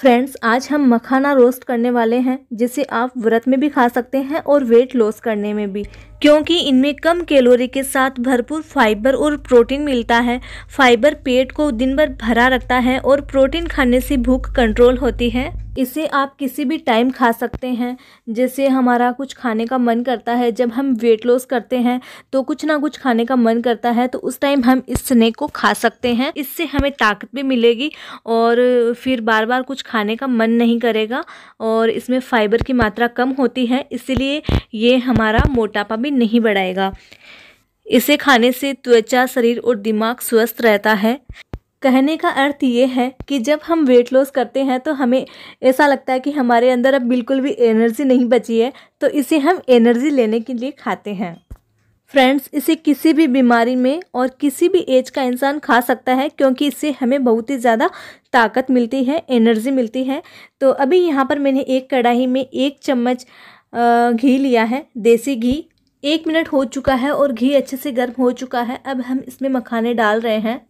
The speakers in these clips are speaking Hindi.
फ्रेंड्स आज हम मखाना रोस्ट करने वाले हैं जिसे आप व्रत में भी खा सकते हैं और वेट लॉस करने में भी क्योंकि इनमें कम कैलोरी के साथ भरपूर फाइबर और प्रोटीन मिलता है फाइबर पेट को दिन भर भरा रखता है और प्रोटीन खाने से भूख कंट्रोल होती है इसे आप किसी भी टाइम खा सकते हैं जैसे हमारा कुछ खाने का मन करता है जब हम वेट लॉस करते हैं तो कुछ ना कुछ खाने का मन करता है तो उस टाइम हम इस स्नैक को खा सकते हैं इससे हमें ताकत भी मिलेगी और फिर बार बार कुछ खाने का मन नहीं करेगा और इसमें फाइबर की मात्रा कम होती है इसलिए ये हमारा मोटापा भी भी नहीं बढ़ाएगा इसे खाने से त्वचा शरीर और दिमाग स्वस्थ रहता है कहने का अर्थ ये है कि जब हम वेट लॉस करते हैं तो हमें ऐसा लगता है कि हमारे अंदर अब बिल्कुल भी एनर्जी नहीं बची है तो इसे हम एनर्जी लेने के लिए खाते हैं फ्रेंड्स इसे किसी भी बीमारी में और किसी भी एज का इंसान खा सकता है क्योंकि इससे हमें बहुत ही ज़्यादा ताकत मिलती है एनर्जी मिलती है तो अभी यहाँ पर मैंने एक कढ़ाई में एक चम्मच घी लिया है देसी घी एक मिनट हो चुका है और घी अच्छे से गर्म हो चुका है अब हम इसमें मखाने डाल रहे हैं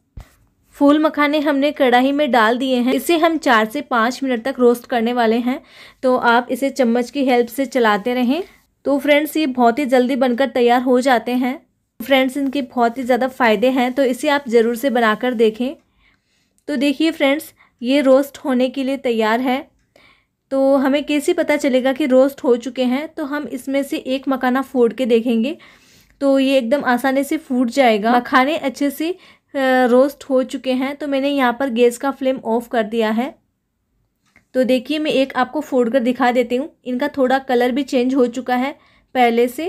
फूल मखाने हमने कढ़ाई में डाल दिए हैं इसे हम चार से पाँच मिनट तक रोस्ट करने वाले हैं तो आप इसे चम्मच की हेल्प से चलाते रहें तो फ्रेंड्स ये बहुत ही जल्दी बनकर तैयार हो जाते हैं फ्रेंड्स इनके बहुत ही ज़्यादा फ़ायदे हैं तो इसे आप ज़रूर से बनाकर देखें तो देखिए फ्रेंड्स ये रोस्ट होने के लिए तैयार है तो हमें कैसे पता चलेगा कि रोस्ट हो चुके हैं तो हम इसमें से एक मखाना फोड़ के देखेंगे तो ये एकदम आसानी से फूट जाएगा मखाने अच्छे से रोस्ट हो चुके हैं तो मैंने यहाँ पर गैस का फ्लेम ऑफ़ कर दिया है तो देखिए मैं एक आपको फोड़ कर दिखा देती हूँ इनका थोड़ा कलर भी चेंज हो चुका है पहले से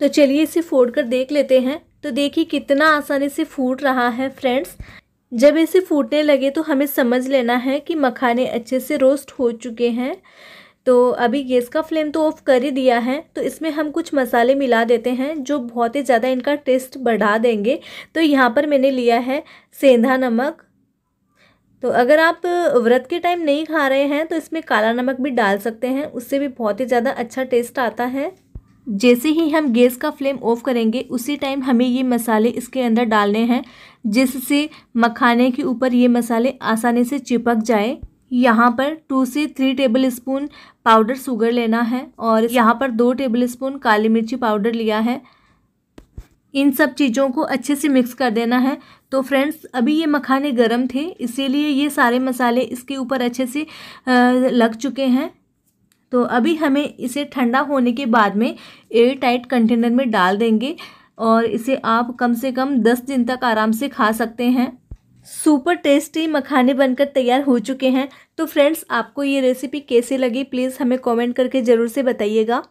तो चलिए इसे फोड़ कर देख लेते हैं तो देखिए कितना आसानी से फूट रहा है फ्रेंड्स जब इसे फूटने लगे तो हमें समझ लेना है कि मखाने अच्छे से रोस्ट हो चुके हैं तो अभी गैस का फ्लेम तो ऑफ़ कर ही दिया है तो इसमें हम कुछ मसाले मिला देते हैं जो बहुत ही ज़्यादा इनका टेस्ट बढ़ा देंगे तो यहाँ पर मैंने लिया है सेंधा नमक तो अगर आप व्रत के टाइम नहीं खा रहे हैं तो इसमें काला नमक भी डाल सकते हैं उससे भी बहुत ही ज़्यादा अच्छा टेस्ट आता है जैसे ही हम गैस का फ्लेम ऑफ करेंगे उसी टाइम हमें ये मसाले इसके अंदर डालने हैं जिससे मखाने के ऊपर ये मसाले आसानी से चिपक जाए यहाँ पर टू से three tablespoon powder sugar लेना है और यहाँ पर दो टेबल स्पून काली मिर्ची पाउडर लिया है इन सब चीज़ों को अच्छे से मिक्स कर देना है तो फ्रेंड्स अभी ये मखाने गर्म थे इसीलिए ये सारे मसाले इसके ऊपर अच्छे से लग चुके हैं तो अभी हमें इसे ठंडा होने के बाद में एयर टाइट कंटेनर में डाल देंगे और इसे आप कम से कम दस दिन तक आराम से खा सकते हैं सुपर टेस्टी मखाने बनकर तैयार हो चुके हैं तो फ्रेंड्स आपको ये रेसिपी कैसे लगी प्लीज़ हमें कमेंट करके ज़रूर से बताइएगा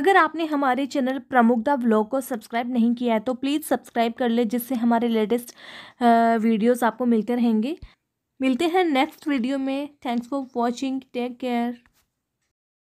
अगर आपने हमारे चैनल प्रमुखदा व्लॉग को सब्सक्राइब नहीं किया है तो प्लीज़ सब्सक्राइब कर ले जिससे हमारे लेटेस्ट वीडियोस आपको मिलते रहेंगे मिलते हैं नेक्स्ट वीडियो में thanks for watching take care